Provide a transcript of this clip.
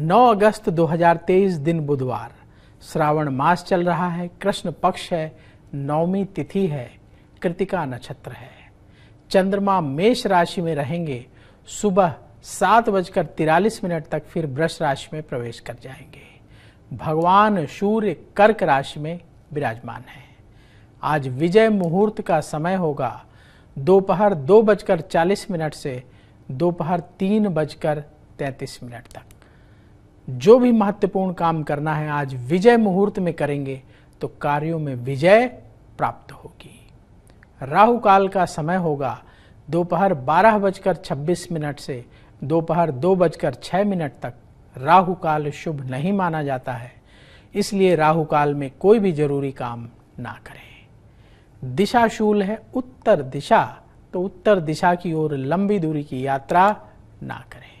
9 अगस्त 2023 दिन बुधवार श्रावण मास चल रहा है कृष्ण पक्ष है नवमी तिथि है कृतिका नक्षत्र है चंद्रमा मेष राशि में रहेंगे सुबह सात बजकर तिरालीस मिनट तक फिर वृष राशि में प्रवेश कर जाएंगे भगवान सूर्य कर्क राशि में विराजमान है आज विजय मुहूर्त का समय होगा दोपहर दो बजकर चालीस मिनट से दोपहर तीन बजकर तैंतीस मिनट तक जो भी महत्वपूर्ण काम करना है आज विजय मुहूर्त में करेंगे तो कार्यों में विजय प्राप्त होगी राहु काल का समय होगा दोपहर बारह बजकर छब्बीस मिनट से दोपहर दो बजकर छह मिनट तक राहु काल शुभ नहीं माना जाता है इसलिए राहु काल में कोई भी जरूरी काम ना करें दिशा शूल है उत्तर दिशा तो उत्तर दिशा की ओर लंबी दूरी की यात्रा ना करें